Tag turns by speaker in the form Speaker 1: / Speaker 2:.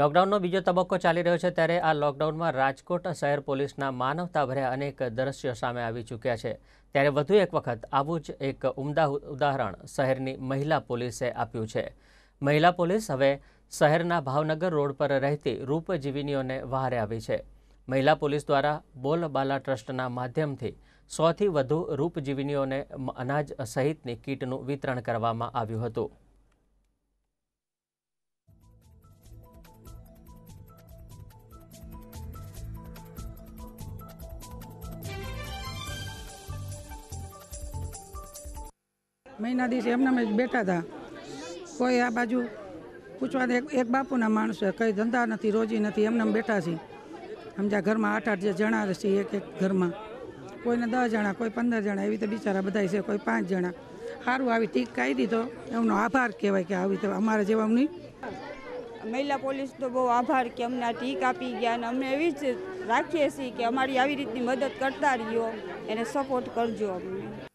Speaker 1: લોકડાઉનનો બીજો તબક્કો ચાલી રહ્યો છે ત્યારે આ લોકડાઉનમાં રાજકોટ શહેર પોલીસના માનવતાભર્યા અનેક દ્રશ્યો સામે આવી ચૂક્યા છે ત્યારે વધુ એક વખત આવું જ એક ઉમદા ઉદાહરણ શહેરની મહિલા પોલીસે આપ્યું છે મહિલા પોલીસ હવે શહેરના ભાવનગર રોડ પર રહેતી રૂપજીવીનીઓને વહારે આવી છે મહિલા પોલીસ દ્વારા બોલબાલા ટ્રસ્ટના માધ્યમથી સોથી વધુ રૂપજીવીનીઓને અનાજ સહિતની કીટનું વિતરણ કરવામાં આવ્યું હતું
Speaker 2: મહિના દિવસે એમને જ બેઠા હતા કોઈ આ બાજુ પૂછવા દે એક બાપુના માણસો કંઈ ધંધા નથી રોજી નથી એમને બેઠા છે સમજ્યા ઘરમાં આઠ આઠ જણા છે એક એક ઘરમાં કોઈને દસ જણા કોઈ પંદર જણા એવી તો બિચારા બધા છે કોઈ પાંચ જણા સારું આવી ટીક કાઢી દીધો એમનો આભાર કહેવાય કે આવી રીતે અમારા જેવાની મહિલા
Speaker 3: પોલીસ તો બહુ આભાર કે અમને ટીક આપી ગયા અને અમે એવી જ રાખીએ છીએ કે અમારી આવી રીતની મદદ કરતા રહ્યો એને સપોર્ટ કરજો અમને